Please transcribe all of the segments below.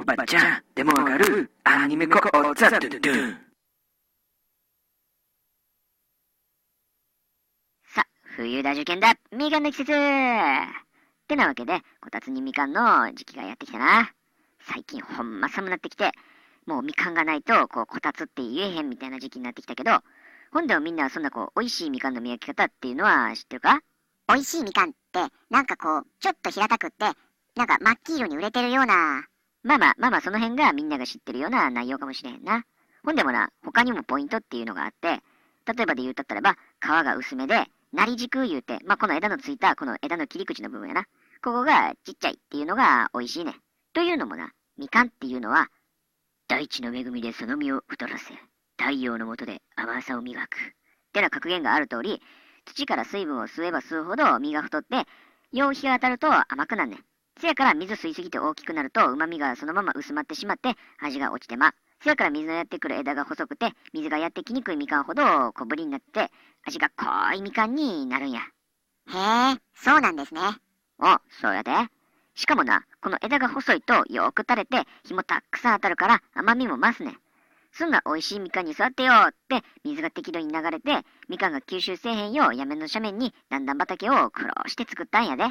おばちゃんでもわかるアニメ講座ドゥドゥさあ冬だ受験だみかんの季節ってなわけでこたつにみかんの時期がやってきたな最近ほんま寒なってきてもうみかんがないとこうこたつって言えへんみたいな時期になってきたけど本ではみんなそんなこう美味しいみかんの見分け方っていうのは知ってるか美味しいみかんってなんかこうちょっと平たくってなんか真っ黄色に売れてるようなまあまあ、まあまあその辺がみんなが知ってるような内容かもしれへんな。ほんでもな、他にもポイントっていうのがあって、例えばで言うたったらば、皮が薄めで、なり軸言うて、まあこの枝のついた、この枝の切り口の部分やな。ここがちっちゃいっていうのが美味しいね。というのもな、みかんっていうのは、大地の恵みでその実を太らせ、太陽の下で甘さを磨く。ってな格言がある通り、土から水分を吸えば吸うほど実が太って、陽日が当たると甘くなんねん。せやから水吸いすぎて大きくなると旨味がそのまま薄まってしまって味が落ちてま。せやから水のやってくる枝が細くて水がやってきにくいみかんほど小ぶりになって味が濃いみかんになるんや。へえ、そうなんですね。お、そうやで。しかもな、この枝が細いとよく垂れて日もたっくさん当たるから甘みも増すねすんが美味しいみかんに座ってよって水が適度に流れてみかんが吸収せえへんようやめの斜面にだんだん畑を苦労して作ったんやで。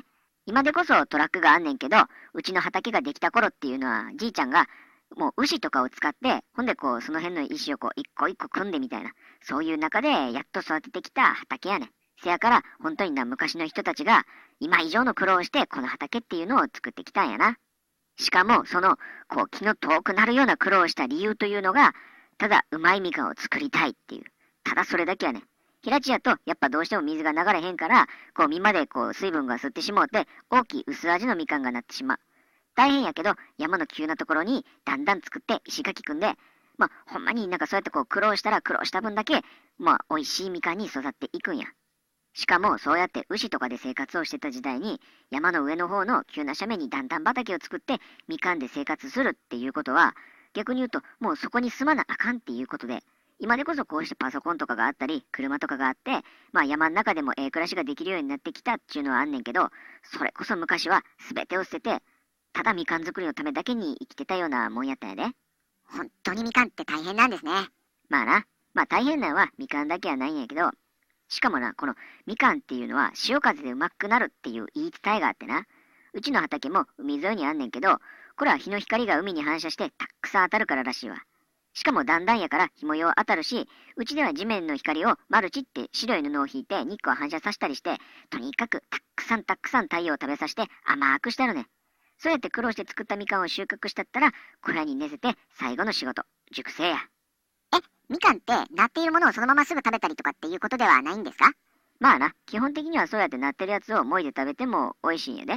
今でこそトラックがあんねんけど、うちの畑ができた頃っていうのは、じいちゃんが、もう牛とかを使って、ほんでこう、その辺の石をこう、一個一個組んでみたいな、そういう中で、やっと育ててきた畑やねん。せやから、本当にな、昔の人たちが、今以上の苦労をして、この畑っていうのを作ってきたんやな。しかも、その、こう、気の遠くなるような苦労をした理由というのが、ただ、うまいみかんを作りたいっていう。ただそれだけやねん。平地やと、やっぱどうしても水が流れへんから、こう、実までこう、水分が吸ってしもうて、大きい薄味のみかんがなってしまう。大変やけど、山の急なところに、だんだん作って、石垣組んで、まあ、ほんまになんかそうやってこう、苦労したら苦労した分だけ、まあ、美味しいみかんに育っていくんや。しかも、そうやって牛とかで生活をしてた時代に、山の上の方の急な斜面に段々畑を作って、みかんで生活するっていうことは、逆に言うと、もうそこに住まなあかんっていうことで、今でこそこうしてパソコンとかがあったり、車とかがあって、まあ山の中でもええ暮らしができるようになってきたっちゅうのはあんねんけど、それこそ昔は全てを捨てて、ただみかん作りのためだけに生きてたようなもんやったんやで。本当にみかんって大変なんですね。まあな。まあ大変なんはみかんだけはないんやけど、しかもな、このみかんっていうのは潮風でうまくなるっていう言い伝えがあってな。うちの畑も海沿いにあんねんけど、これは日の光が海に反射してたっくさん当たるかららしいわ。しかも段々やから日模様当たるし、うちでは地面の光をマルチって白い布を引いて日光反射させたりして、とにかくたくさんたくさん太陽を食べさせて甘くしてるね。そうやって苦労して作ったみかんを収穫したったら、小屋に寝せて最後の仕事、熟成や。え、みかんってなっているものをそのまますぐ食べたりとかっていうことではないんですかまあな、基本的にはそうやってなってるやつをもいで食べても美味しいんやで。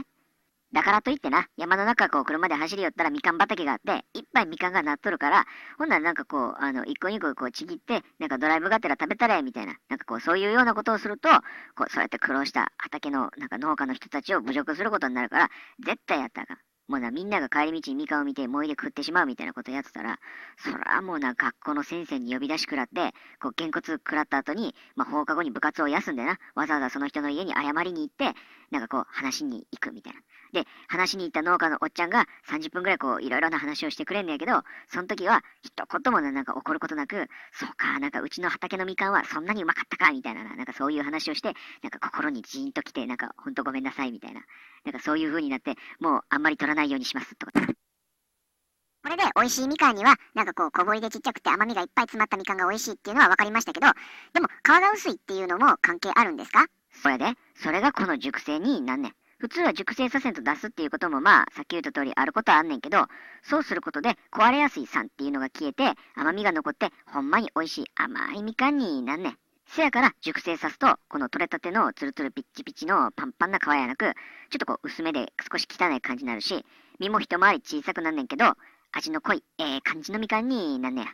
だからといってな、山の中こう車で走り寄ったらみかん畑があって、ぱ杯みかんがなっとるから、ほんならなんかこう、あの、一個二個こうちぎって、なんかドライブがてら食べたらえみたいな、なんかこうそういうようなことをすると、こうそうやって苦労した畑のなんか農家の人たちを侮辱することになるから、絶対やったらあかん。もうな、みんなが帰り道にかんを見て思いで食ってしまうみたいなことやってたら、そらもうな、学校の先生に呼び出し食らって、こう、げんこつ食らった後に、まあ、放課後に部活を休んでな、わざわざその人の家に謝りに行って、なんかこう、話に行くみたいな。で、話しに行った農家のおっちゃんが30分ぐらいこう、いろいろな話をしてくれんねやけど、その時は、一言もなんか怒ることなく、そうか、なんかうちの畑のみかんはそんなにうまかったか、みたいな、なんかそういう話をして、なんか心にジーンと来て、なんかほんとごめんなさい、みたいな。なんかそういう風になって、もうあんまり取らないないようにしますってこと。これで美味しいみかんには、なんかこう小ぶりでちっちゃくて甘みがいっぱい詰まったみかんが美味しいっていうのは分かりましたけど、でも皮が薄いっていうのも関係あるんですかそれで、それがこの熟成になんねん。普通は熟成させんと出すっていうこともまあ、さっき言った通りあることはあんねんけど、そうすることで壊れやすい酸っていうのが消えて、甘みが残って、ほんまに美味しい甘いみかんになんねん。せやから熟成さすと、この取れたてのツルツルピッチピチのパンパンな皮やなく、ちょっとこう薄めで少し汚い感じになるし、身も一回り小さくなんねんけど、味の濃い、えー、感じのみかんになんねや。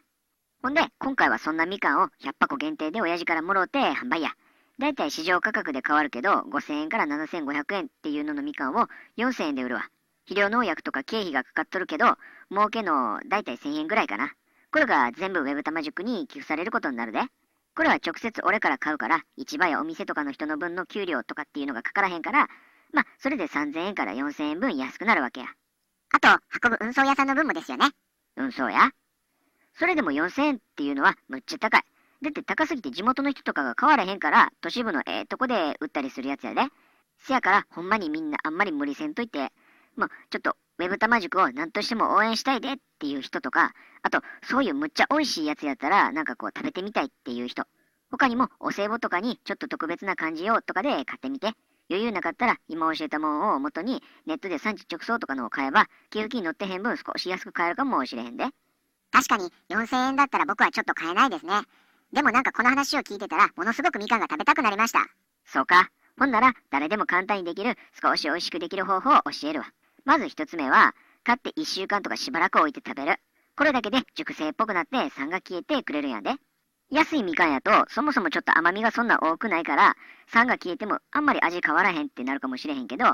ほんで、今回はそんなみかんを100箱限定で親父からもろうて販売や。だいたい市場価格で変わるけど、5000円から7500円っていうののみかんを4000円で売るわ。肥料農薬とか経費がかかっとるけど、儲けのだいたい1000円ぐらいかな。これが全部ウェブ玉塾に寄付されることになるで。これは直接俺から買うから、市場やお店とかの人の分の給料とかっていうのがかからへんから、まあ、それで3000円から4000円分安くなるわけや。あと、運ぶ運送屋さんの分もですよね。運送やそれでも4000円っていうのはむっちゃ高い。だって高すぎて地元の人とかが買われへんから、都市部のええとこで売ったりするやつやで。せやから、ほんまにみんなあんまり無理せんといて、まあ、ちょっとウェブ玉塾を何としても応援したいでっていう人とか、あと、そういうむっちゃ美味しいやつやったら、なんかこう食べてみたいっていう人。他にも、お歳暮とかにちょっと特別な感じをとかで買ってみて。余裕なかったら、今教えたもんを元に、ネットで産地直送とかのを買えば、寄付金乗ってへん分少し安く買えるかもしれへんで。確かに、4000円だったら僕はちょっと買えないですね。でもなんかこの話を聞いてたら、ものすごくみかんが食べたくなりました。そうか。ほんなら、誰でも簡単にできる、少し美味しくできる方法を教えるわ。まず1つ目は、買って1週間とかしばらく置いて食べる。これだけで熟成っぽくなって酸が消えてくれるんやで。安いみかんやと、そもそもちょっと甘みがそんな多くないから、酸が消えてもあんまり味変わらへんってなるかもしれへんけど、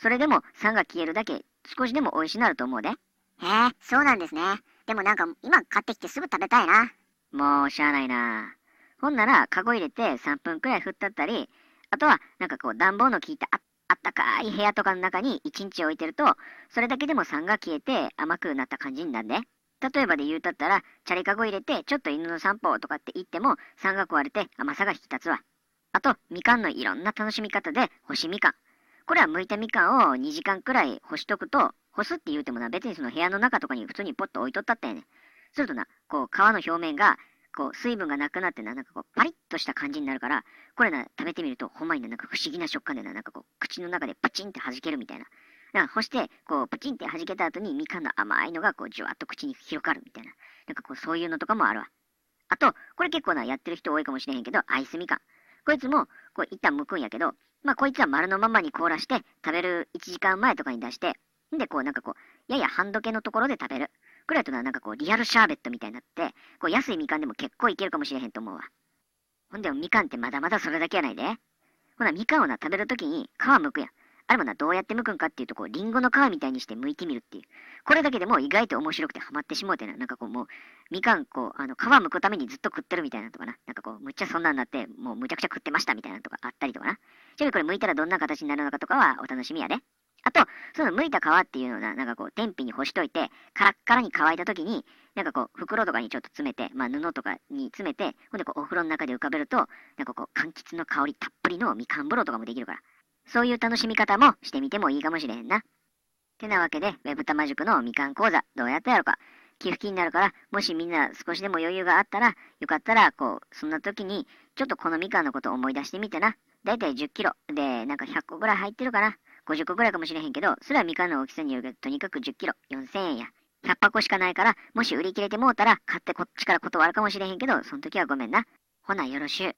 それでも酸が消えるだけ少しでも美味しなると思うで。へえ、そうなんですね。でもなんか今買ってきてすぐ食べたいな。もうしゃあないな。ほんなら、カゴ入れて3分くらい振ったったり、あとはなんかこう暖房の効いたあっあったかい部屋とかの中に1日置いてると、それだけでも酸が消えて甘くなった感じになるね。例えばで言うたったら、チャリカゴ入れて、ちょっと犬の散歩とかって言っても、酸が壊れて甘さが引き立つわ。あと、みかんのいろんな楽しみ方で、干しみかん。これは剥いたみかんを2時間くらい干しとくと、干すって言うてもな、別にその部屋の中とかに普通にポッと置いとったったんやね。するとな、こう、皮の表面がこう、水分がなくなってな、なんかこう、パリッとした感じになるから、これな、食べてみると、ほんまにな、なんか不思議な食感でな、なんかこう、口の中でパチンって弾けるみたいな。なんか干して、こう、プチンって弾けた後にみかんの甘いのが、こう、じゅわっと口に広がるみたいな。なんかこう、そういうのとかもあるわ。あと、これ結構な、やってる人多いかもしれへんけど、アイスみかん。こいつも、こう、一旦剥くんやけど、まあ、こいつは丸のままに凍らして、食べる1時間前とかに出して、んで、こう、なんかこう、やや半時計のところで食べる。ぐらいだとな、なんかこう、リアルシャーベットみたいになって、こう、安いみかんでも結構いけるかもしれへんと思うわ。ほんでもみかんってまだまだそれだけやないで。ほな、みかんをな、食べるときに皮剥くやん。あれもな、どうやって剥くんかっていうと、こう、リンゴの皮みたいにして剥いてみるっていう。これだけでも意外と面白くてハマってしもうてな、なんかこう、もう、みかん、こう、あの、皮剥くためにずっと食ってるみたいなとかな。なんかこう、むっちゃそんなんなって、もうむちゃくちゃ食ってましたみたいなとかあったりとかな。ちなみにこれ剥いたらどんな形になるのかとかはお楽しみやで。あと、その剥いた皮っていうのをな、なんかこう、天日に干しといて、カラッカラに乾いた時に、なんかこう、袋とかにちょっと詰めて、まあ布とかに詰めて、ほんでこう、お風呂の中で浮かべると、なんかこう、柑橘の香りたっぷりのみかん風呂とかもできるから。そういう楽しみ方もしてみてもいいかもしれへんな。てなわけで、ウェブ玉塾のみかん講座、どうやってやろうか。寄付金になるから、もしみんな少しでも余裕があったら、よかったら、こう、そんな時に、ちょっとこのみかんのことを思い出してみてな。だいたい10キロで、なんか100個ぐらい入ってるかな。50個ぐらいかもしれへんけど、それはみかんの大きさによるけど、とにかく10キロ、4000円や。100箱しかないから、もし売り切れてもうたら、買ってこっちから断るかもしれへんけど、その時はごめんな。ほな、よろしゅう。